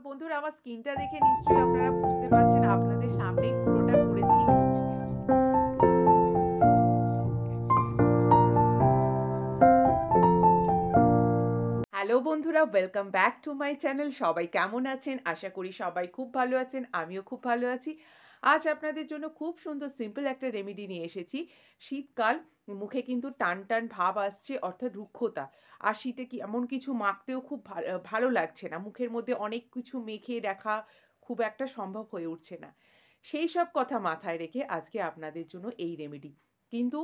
তো বন্ধুরা আমার স্কিনটা দেখে নিশ্চয়ই আপনারা বুঝতে পারছেন আপনাদের সামনে পুরোটা করেছি হ্যালো বন্ধুরা welcome back to my channel সবাই কেমন আছেন আশা করি সবাই খুব ভালো আছেন আমিও খুব ভালো আছি আজ আপনাদের জন্য খুব সুন্দর সিম্পল একটা রেমেডি নিয়ে এসেছি শীতকাল মুখে কিন্তু টান টান ভাব আসছে অর্থাৎ রুক্ষতা আর শীতে কি এমন কিছু মাখতেও খুব ভালো লাগছে না মুখের মধ্যে অনেক কিছু মেখে দেখা খুব একটা সম্ভব হয়ে উঠছে না সেই সব কথা মাথায় রেখে আজকে আপনাদের জন্য এই রেমেডি কিন্তু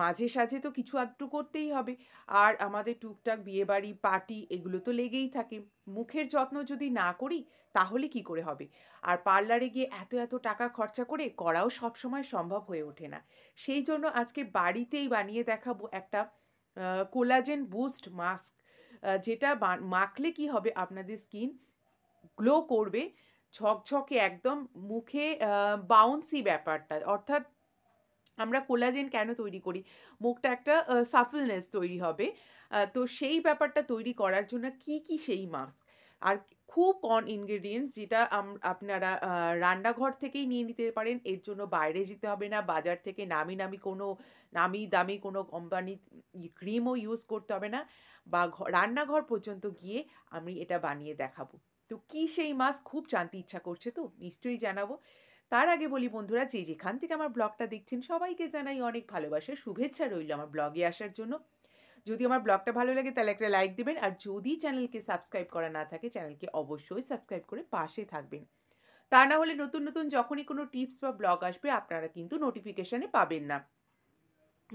মাঝে সাঝে তো কিছু আধটু করতেই হবে আর আমাদের টুকটাক বিয়েবাড়ি পার্টি এগুলো তো লেগেই থাকে মুখের যত্ন যদি না করি তাহলে কি করে হবে আর পার্লারে গিয়ে এত এত টাকা খরচা করে করাও সবসময় সম্ভব হয়ে ওঠে না সেই জন্য আজকে বাড়িতেই বানিয়ে দেখাবো একটা কোলাজেন বুস্ট মাস্ক যেটা মাখলে কি হবে আপনাদের স্কিন গ্লো করবে ঝকঝকে একদম মুখে বাউন্সি ব্যাপারটা অর্থাৎ আমরা কোলাজেন কেন তৈরি করি মুখটা একটা সাফলনেস তৈরি হবে তো সেই ব্যাপারটা তৈরি করার জন্য কি কি সেই মাস্ক আর খুব কন ইনগ্রেডিয়েন্টস যেটা আপনারা রান্নাঘর থেকেই নিয়ে নিতে পারেন এর জন্য বাইরে যেতে হবে না বাজার থেকে নামি নামি কোনো নামি দামি কোনো কোম্পানি ক্রিমও ইউজ করতে হবে না বা রান্নাঘর পর্যন্ত গিয়ে আমি এটা বানিয়ে দেখাবো তো কী সেই মাস্ক খুব জানতে ইচ্ছা করছে তো নিশ্চয়ই জানাবো তার আগে বলি বন্ধুরা যে যেখান থেকে আমার ব্লগটা দেখছেন সবাইকে জানাই অনেক ভালোবাসা শুভেচ্ছা রইল আমার ব্লগে আসার জন্য যদি আমার ব্লগটা ভালো লাগে তাহলে একটা লাইক দেবেন আর যদি চ্যানেলকে সাবস্ক্রাইব করা না থাকে চ্যানেলকে অবশ্যই সাবস্ক্রাইব করে পাশে থাকবেন তা না হলে নতুন নতুন যখনই কোনো টিপস বা ব্লগ আসবে আপনারা কিন্তু নোটিফিকেশানে পাবেন না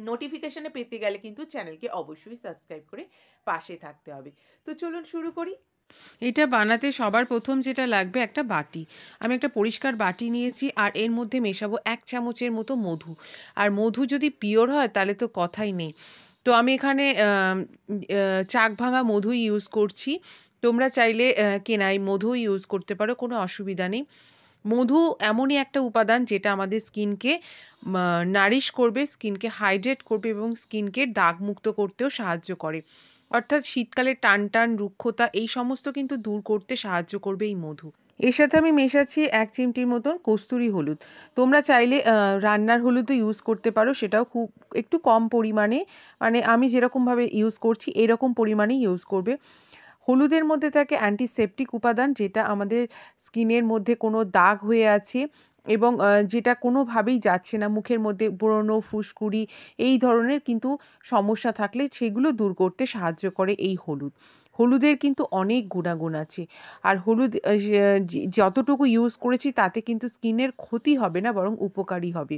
নোটিফিকেশানে পেতে গেলে কিন্তু চ্যানেলকে অবশ্যই সাবস্ক্রাইব করে পাশে থাকতে হবে তো চলুন শুরু করি এটা বানাতে সবার প্রথম যেটা লাগবে একটা বাটি আমি একটা পরিষ্কার বাটি নিয়েছি আর এর মধ্যে মেশাবো এক চামচের মতো মধু আর মধু যদি পিওর হয় তাহলে তো কথাই নেই তো আমি এখানে চাক ভাঙা মধু ইউজ করছি তোমরা চাইলে কেনাই মধু ইউজ করতে পারো কোনো অসুবিধা নেই মধু এমনই একটা উপাদান যেটা আমাদের স্কিনকে নারিশ করবে স্কিনকে হাইড্রেট করবে এবং স্কিনকে দাগমুক্ত করতেও সাহায্য করে অর্থাৎ শীতকালে টান টান রুক্ষতা এই সমস্ত কিন্তু দূর করতে সাহায্য করবে এই মধু এর সাথে আমি মেশাচ্ছি এক চিমটির মতন কস্তুরি হলুদ তোমরা চাইলে রান্নার হলুদও ইউজ করতে পারো সেটাও খুব একটু কম পরিমাণে মানে আমি যেরকমভাবে ইউজ করছি এরকম পরিমাণেই ইউজ করবে হলুদের মধ্যে থাকে অ্যান্টিসেপটিক উপাদান যেটা আমাদের স্কিনের মধ্যে কোনো দাগ হয়ে আছে এবং যেটা কোনোভাবেই যাচ্ছে না মুখের মধ্যে ব্রণ ফুসকুড়ি এই ধরনের কিন্তু সমস্যা থাকলে সেগুলো দূর করতে সাহায্য করে এই হলুদ হলুদের কিন্তু অনেক গুণাগুণ আছে আর হলুদ যতটুকু ইউজ করেছি তাতে কিন্তু স্কিনের ক্ষতি হবে না বরং উপকারী হবে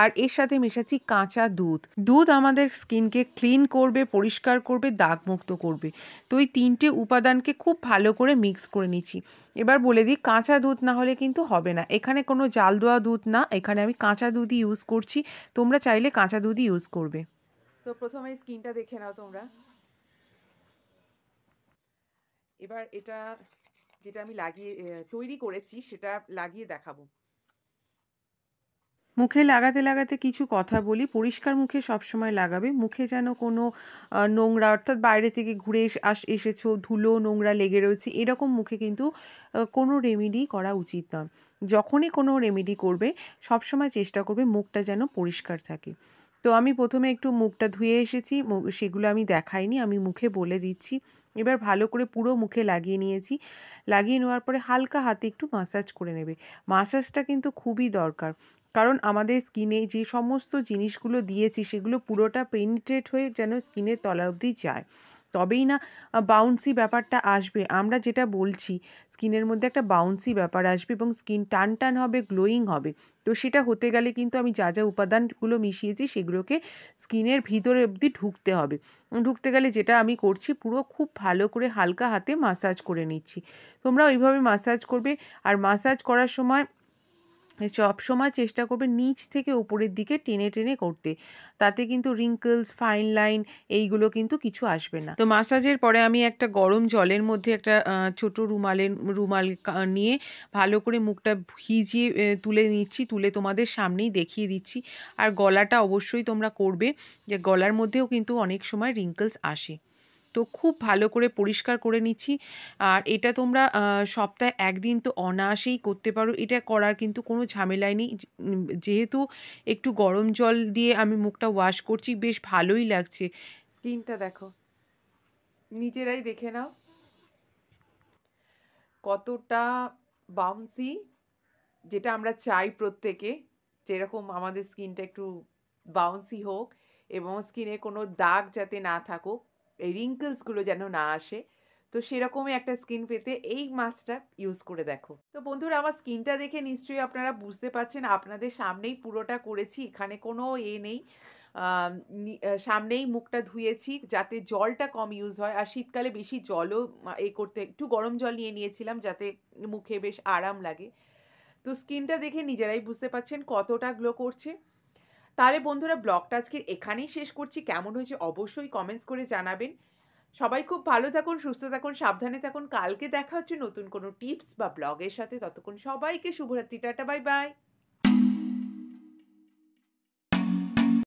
আর এর সাথে মেশাচ্ছি কাঁচা দুধ দুধ আমাদের স্কিনকে ক্লিন করবে পরিষ্কার করবে দাগমুক্ত করবে তো এই তিনটে উপাদানকে খুব ভালো করে মিক্স করে নিচ্ছি এবার বলে দিই কাঁচা দুধ না হলে কিন্তু হবে না এখানে কোনো জাল দেওয়া দুধ না এখানে আমি কাঁচা দুধই ইউজ করছি তোমরা চাইলে কাঁচা দুধই ইউজ করবে তো প্রথমে স্কিনটা দেখে নাও তোমরা এবার এটা যেটা আমি লাগিয়ে তৈরি করেছি সেটা লাগিয়ে দেখাবো মুখে লাগাতে লাগাতে কিছু কথা বলি পরিষ্কার মুখে সবসময় লাগাবে মুখে যেন কোনো নোংরা অর্থাৎ বাইরে থেকে ঘুরে আস এসেছো ধুলো নোংরা লেগে রয়েছে এরকম মুখে কিন্তু কোনো রেমেডি করা উচিত নয় যখনই কোনো রেমেডি করবে সবসময় চেষ্টা করবে মুখটা যেন পরিষ্কার থাকে তো আমি প্রথমে একটু মুখটা ধুয়ে এসেছি সেগুলো আমি দেখাইনি আমি মুখে বলে দিচ্ছি এবার ভালো করে পুরো মুখে লাগিয়ে নিয়েছি লাগিয়ে নেওয়ার পরে হালকা হাতে একটু মাসাজ করে নেবে মাসাজটা কিন্তু খুবই দরকার কারণ আমাদের স্কিনে যে সমস্ত জিনিসগুলো দিয়েছি সেগুলো পুরোটা পেনিট্রেট হয়ে যেন স্কিনের তলা অবধি যায় তবেই না বাউন্সি ব্যাপারটা আসবে আমরা যেটা বলছি স্কিনের মধ্যে একটা বাউন্সি ব্যাপার আসবে এবং স্কিন টান টান হবে গ্লোয়িং হবে তো সেটা হতে গেলে কিন্তু আমি যা যা উপাদানগুলো মিশিয়েছি সেগুলোকে স্কিনের ভিতরে অবধি ঢুকতে হবে ঢুকতে গেলে যেটা আমি করছি পুরো খুব ভালো করে হালকা হাতে মাসাজ করে নিচ্ছি তোমরা ওইভাবে মাসাজ করবে আর মাসাজ করার সময় মানে সব সময় চেষ্টা করবে নিচ থেকে উপরের দিকে টেনে টেনে করতে তাতে কিন্তু রিঙ্কেলস ফাইন লাইন এইগুলো কিন্তু কিছু আসবে না তো মাসাজের পরে আমি একটা গরম জলের মধ্যে একটা ছোট রুমালের রুমাল নিয়ে ভালো করে মুখটা ভিজিয়ে তুলে নিচ্ছি তুলে তোমাদের সামনেই দেখিয়ে দিচ্ছি আর গলাটা অবশ্যই তোমরা করবে যে গলার মধ্যেও কিন্তু অনেক সময় রিঙ্কেলস আসে তো খুব ভালো করে পরিষ্কার করে নিচ্ছি আর এটা তোমরা সপ্তাহে একদিন তো অনায়াসেই করতে পারো এটা করার কিন্তু কোনো ঝামেলাই নেই যেহেতু একটু গরম জল দিয়ে আমি মুখটা ওয়াশ করছি বেশ ভালোই লাগছে স্কিনটা দেখো নিজেরাই দেখে নাও কতটা বাউন্সি যেটা আমরা চাই প্রত্যেকে যেরকম আমাদের স্কিনটা একটু বাউন্সি হোক এবং স্কিনে কোনো দাগ যাতে না থাকুক এই যেন না আসে তো সেরকমই একটা স্কিন পেতে এই মাস্কটা ইউজ করে দেখো তো বন্ধুরা আমার স্কিনটা দেখে নিশ্চয়ই আপনারা বুঝতে পারছেন আপনাদের সামনেই পুরোটা করেছি এখানে কোনো এ নেই সামনেই মুখটা ধুয়েছি যাতে জলটা কম ইউজ হয় আর শীতকালে বেশি জলও এ করতে একটু গরম জল নিয়ে নিয়েছিলাম যাতে মুখে বেশ আরাম লাগে তো স্কিনটা দেখে নিজেরাই বুঝতে পারছেন কতটা গ্লো করছে তাহলে বন্ধুরা ব্লগটা আজকের এখানেই শেষ করছি কেমন হয়েছে অবশ্যই কমেন্টস করে জানাবেন সবাই খুব ভালো থাকুন সুস্থ থাকুন সাবধানে থাকুন কালকে দেখা হচ্ছে নতুন কোনো টিপস বা ব্লগের সাথে ততক্ষণ সবাইকে শুভরাত্রি টাটা বাই বাই